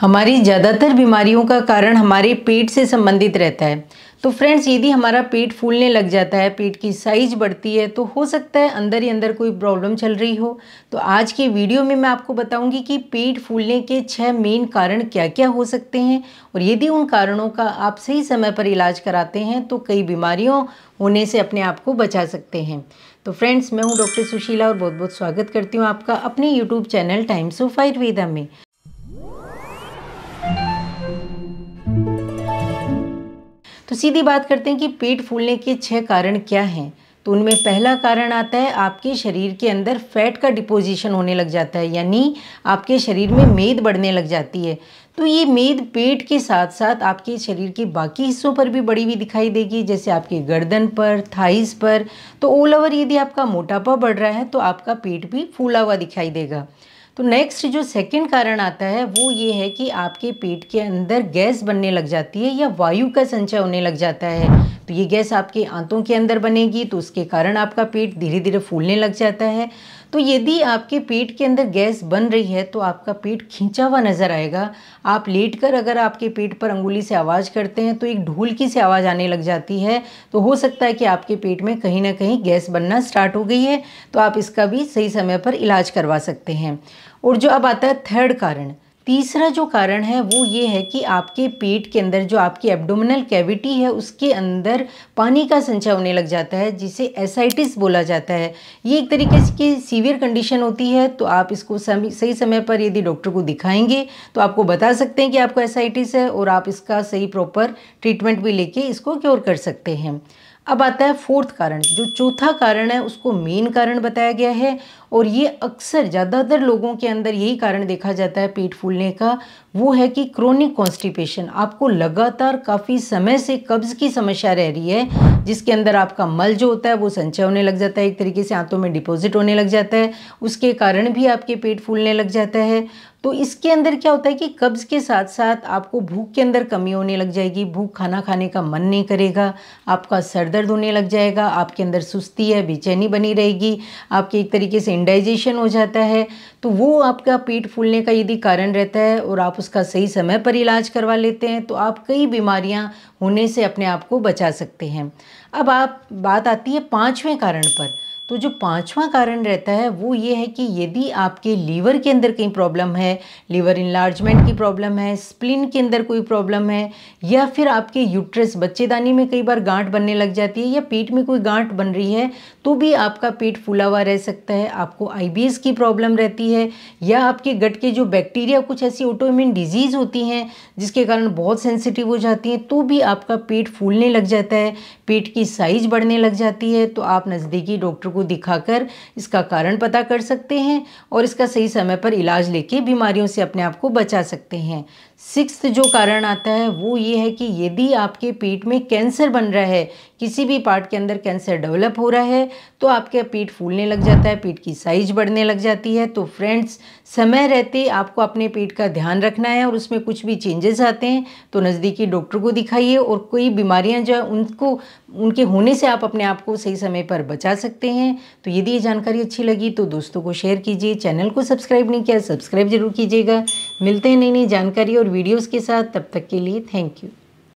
हमारी ज़्यादातर बीमारियों का कारण हमारे पेट से संबंधित रहता है तो फ्रेंड्स यदि हमारा पेट फूलने लग जाता है पेट की साइज बढ़ती है तो हो सकता है अंदर ही अंदर कोई प्रॉब्लम चल रही हो तो आज के वीडियो में मैं आपको बताऊंगी कि पेट फूलने के छह मेन कारण क्या क्या हो सकते हैं और यदि उन कारणों का आप सही समय पर इलाज कराते हैं तो कई बीमारियों होने से अपने आप को बचा सकते हैं तो फ्रेंड्स मैं हूँ डॉक्टर सुशीला और बहुत बहुत स्वागत करती हूँ आपका अपने YouTube channel Times of Ayurveda में तो सीधी बात करते हैं कि पेट फूलने के छः कारण क्या हैं तो उनमें पहला कारण आता है आपके शरीर के अंदर फैट का डिपोजिशन होने लग जाता है यानी आपके शरीर में मेद बढ़ने लग जाती है तो ये मेद पेट के साथ साथ आपके शरीर के बाकी हिस्सों पर भी बढ़ी हुई दिखाई देगी जैसे आपके गर्दन पर थाइस पर तो ऑल ओवर यदि आपका मोटापा बढ़ रहा है तो आपका पेट भी फूला हुआ दिखाई देगा तो नेक्स्ट जो सेकेंड कारण आता है वो ये है कि आपके पेट के अंदर गैस बनने लग जाती है या वायु का संचय होने लग जाता है तो ये गैस आपके आंतों के अंदर बनेगी तो उसके कारण आपका पेट धीरे धीरे फूलने लग जाता है तो यदि आपके पेट के अंदर गैस बन रही है तो आपका पेट खींचा हुआ नज़र आएगा आप लेट कर अगर आपके पेट पर अंगुली से आवाज़ करते हैं तो एक ढोलकी की से आवाज़ आने लग जाती है तो हो सकता है कि आपके पेट में कहीं ना कहीं गैस बनना स्टार्ट हो गई है तो आप इसका भी सही समय पर इलाज करवा सकते हैं और जो अब आता है थर्ड कारण तीसरा जो कारण है वो ये है कि आपके पेट के अंदर जो आपकी एब्डोमिनल कैविटी है उसके अंदर पानी का संचय होने लग जाता है जिसे एसाइटिस बोला जाता है ये एक तरीके की सीवियर कंडीशन होती है तो आप इसको सही समय पर यदि डॉक्टर को दिखाएंगे तो आपको बता सकते हैं कि आपको एसाइटिस है और आप इसका सही प्रॉपर ट्रीटमेंट भी लेके इसको क्योर कर सकते हैं अब आता है फोर्थ कारण जो चौथा कारण है उसको मेन कारण बताया गया है और ये अक्सर ज़्यादातर लोगों के अंदर यही कारण देखा जाता है पेट फूलने का वो है कि क्रोनिक कॉन्स्टिपेशन आपको लगातार काफ़ी समय से कब्ज़ की समस्या रह रही है जिसके अंदर आपका मल जो होता है वो संचय होने लग जाता है एक तरीके से आंतों में डिपॉजिट होने लग जाता है उसके कारण भी आपके पेट फूलने लग जाता है तो इसके अंदर क्या होता है कि कब्ज़ के साथ साथ आपको भूख के अंदर कमी होने लग जाएगी भूख खाना खाने का मन नहीं करेगा आपका सर दर्द होने लग जाएगा आपके अंदर सुस्ती है बेचैनी बनी रहेगी आपके एक तरीके से इंडाइजेशन हो जाता है तो वो आपका पेट फूलने का यदि कारण रहता है और आप उसका सही समय पर इलाज करवा लेते हैं तो आप कई बीमारियाँ होने से अपने आप को बचा सकते हैं अब आप बात आती है पाँचवें कारण पर तो जो पांचवा कारण रहता है वो ये है कि यदि आपके लीवर के अंदर कहीं प्रॉब्लम है लीवर इन्लार्जमेंट की प्रॉब्लम है स्प्लिन के अंदर कोई प्रॉब्लम है या फिर आपके यूट्रस बच्चेदानी में कई बार गांठ बनने लग जाती है या पेट में कोई गांठ बन रही है तो भी आपका पेट फूला हुआ रह सकता है आपको आई की प्रॉब्लम रहती है या आपके गट के जो बैक्टीरिया कुछ ऐसी ऑटोइम्यून डिजीज़ होती हैं जिसके कारण बहुत सेंसिटिव हो जाती हैं तो भी आपका पेट फूलने लग जाता है पेट की साइज बढ़ने लग जाती है तो आप नज़दीकी डॉक्टर को को दिखाकर इसका कारण पता कर सकते हैं और इसका सही समय पर इलाज लेके बीमारियों से अपने आप को बचा सकते हैं सिक्स जो कारण आता है वो ये है कि यदि आपके पेट में कैंसर बन रहा है किसी भी पार्ट के अंदर कैंसर डेवलप हो रहा है तो आपके पेट फूलने लग जाता है पेट की साइज बढ़ने लग जाती है तो फ्रेंड्स समय रहते आपको अपने पेट का ध्यान रखना है और उसमें कुछ भी चेंजेस आते हैं तो नज़दीकी डॉक्टर को दिखाइए और कोई बीमारियाँ जो उनको उनके होने से आप अपने आप को सही समय पर बचा सकते हैं तो यदि ये जानकारी अच्छी लगी तो दोस्तों को शेयर कीजिए चैनल को सब्सक्राइब नहीं किया सब्सक्राइब जरूर कीजिएगा मिलते हैं नई नई जानकारी और वीडियोज़ के साथ तब तक के लिए थैंक यू